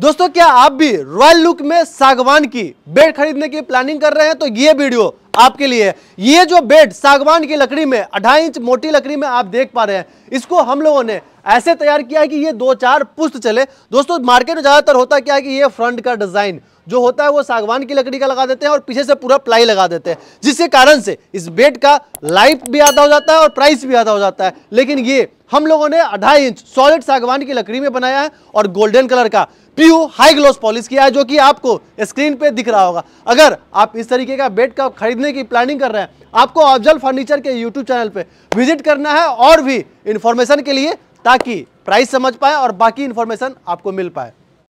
दोस्तों क्या आप भी रॉयल लुक में सागवान की बेड खरीदने की प्लानिंग कर रहे हैं तो ये वीडियो आपके लिए ये जो बेड सागवान की लकड़ी में अढ़ाई इंच मोटी लकड़ी में आप देख पा रहे हैं इसको हम लोगों ने ऐसे तैयार किया है कि ये दो चार पुस्त चले दोस्तों मार्केट में ज़्यादातर होता क्या है कि ये फ्रंट का डिज़ाइन जो होता है वो सागवान की लकड़ी का लगा देते हैं और पीछे से पूरा प्लाई लगा देते हैं जिसके कारण से इस बेड का लाइफ भी आधा हो जाता है और प्राइस भी आधा हो जाता है लेकिन ये हम लोगों ने अढ़ाई इंच सॉलिड सागवान की लकड़ी में बनाया है और गोल्डन कलर का प्यू हाई ग्लोस पॉलिश किया है जो कि आपको स्क्रीन पे दिख रहा होगा अगर आप इस तरीके का बेड का खरीद खरीदने की प्लानिंग कर रहे हैं आपको अफजल फर्नीचर के यूट्यूब चैनल पर विजिट करना है और भी इन्फॉर्मेशन के लिए ताकि प्राइस समझ पाए और बाकी इन्फॉर्मेशन आपको मिल पाए